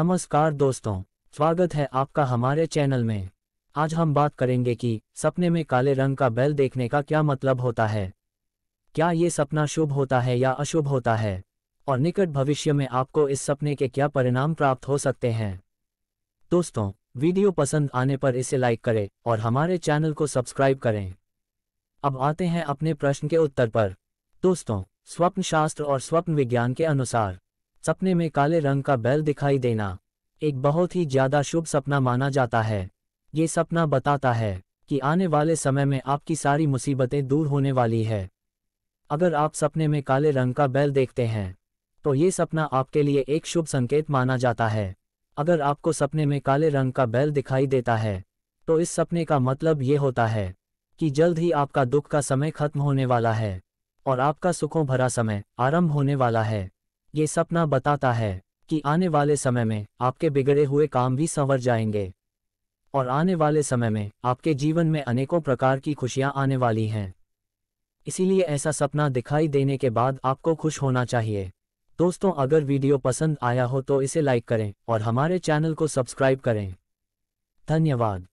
नमस्कार दोस्तों स्वागत है आपका हमारे चैनल में आज हम बात करेंगे कि सपने में काले रंग का बैल देखने का क्या मतलब होता है क्या ये सपना शुभ होता है या अशुभ होता है और निकट भविष्य में आपको इस सपने के क्या परिणाम प्राप्त हो सकते हैं दोस्तों वीडियो पसंद आने पर इसे लाइक करें और हमारे चैनल को सब्सक्राइब करें अब आते हैं अपने प्रश्न के उत्तर पर दोस्तों स्वप्न शास्त्र और स्वप्न विज्ञान के अनुसार सपने में काले रंग का बैल दिखाई देना एक बहुत ही ज्यादा शुभ सपना माना जाता है ये सपना बताता है कि आने वाले समय में आपकी सारी मुसीबतें दूर होने वाली है अगर आप सपने में काले रंग का बैल देखते हैं तो ये सपना आपके लिए एक शुभ संकेत माना जाता है अगर आपको सपने में काले रंग का बैल दिखाई देता है तो इस सपने का मतलब ये होता है कि जल्द ही आपका दुख का समय खत्म होने वाला है और आपका सुखों भरा समय आरंभ होने वाला है ये सपना बताता है कि आने वाले समय में आपके बिगड़े हुए काम भी संवर जाएंगे और आने वाले समय में आपके जीवन में अनेकों प्रकार की खुशियां आने वाली हैं इसीलिए ऐसा सपना दिखाई देने के बाद आपको खुश होना चाहिए दोस्तों अगर वीडियो पसंद आया हो तो इसे लाइक करें और हमारे चैनल को सब्सक्राइब करें धन्यवाद